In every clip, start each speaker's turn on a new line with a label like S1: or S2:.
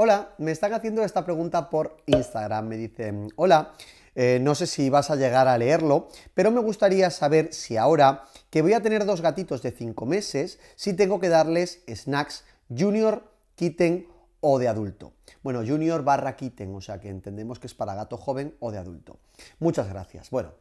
S1: Hola, me están haciendo esta pregunta por Instagram. Me dicen, hola, eh, no sé si vas a llegar a leerlo, pero me gustaría saber si ahora que voy a tener dos gatitos de 5 meses, si tengo que darles snacks junior, kitten o de adulto. Bueno, junior barra kitten, o sea que entendemos que es para gato joven o de adulto. Muchas gracias. Bueno,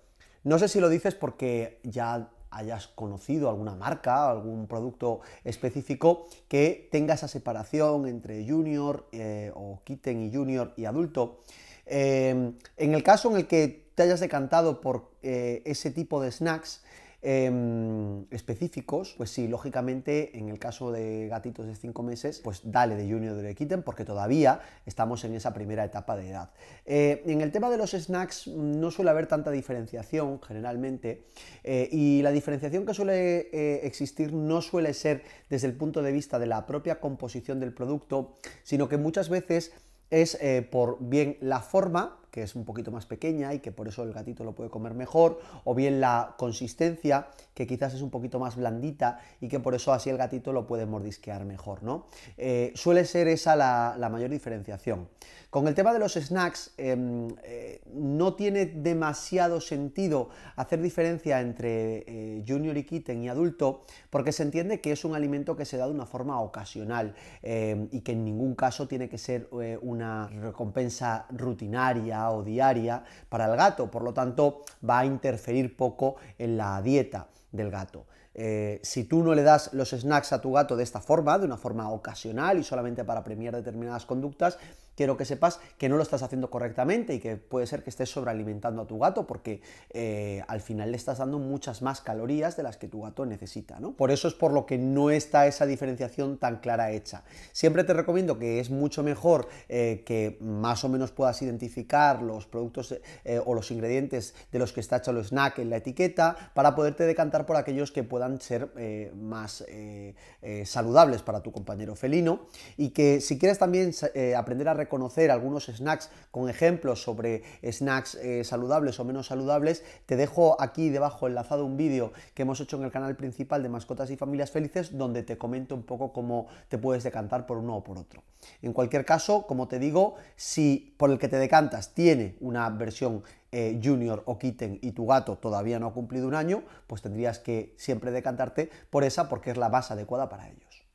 S1: no sé si lo dices porque ya hayas conocido alguna marca, algún producto específico que tenga esa separación entre junior eh, o kitten y junior y adulto. Eh, en el caso en el que te hayas decantado por eh, ese tipo de snacks, Em, específicos, pues sí, lógicamente en el caso de gatitos de 5 meses, pues dale de Junior de Kitten porque todavía estamos en esa primera etapa de edad. Eh, en el tema de los snacks no suele haber tanta diferenciación generalmente eh, y la diferenciación que suele eh, existir no suele ser desde el punto de vista de la propia composición del producto, sino que muchas veces es por bien la forma que es un poquito más pequeña y que por eso el gatito lo puede comer mejor, o bien la consistencia, que quizás es un poquito más blandita y que por eso así el gatito lo puede mordisquear mejor, ¿no? Eh, suele ser esa la, mayor diferenciación. Con el tema de los snacks, em, eh, no tiene demasiado sentido hacer diferencia entre eh, junior y kitten y adulto, porque se entiende que es un alimento que se da de una forma ocasional em, y que en ningún caso tiene que ser una recompensa rutinaria o diaria para el gato, por lo tanto va a interferir poco en la dieta del gato. Eh, si tú no le das los snacks a tu gato de esta forma, de una forma ocasional y solamente para premiar determinadas conductas, quiero que sepas que no lo estás haciendo correctamente y que puede ser que estés sobrealimentando a tu gato porque eh, al final le estás dando muchas más calorías de las que tu gato necesita. Por eso es por lo que no está esa diferenciación tan clara hecha. Siempre te recomiendo que es mucho mejor eh, que más o menos puedas identificar los productos eh, o los ingredientes de los que está hecho el snack en la etiqueta para poderte decantar por aquellos que puedan ser más saludables para tu compañero felino y que si quieres también aprender a conocer algunos snacks con ejemplos sobre snacks eh, saludables o menos saludables, te dejo aquí debajo enlazado un vídeo que hemos hecho en el canal principal de Mascotas y Familias Felices, donde te comento un poco cómo te puedes decantar por uno o por otro. En cualquier caso, como te digo, si por el que te decantas tiene una versión eh, junior o kitten y tu gato todavía no ha cumplido un año, pues tendrías que siempre decantarte por esa porque es la más adecuada para ellos.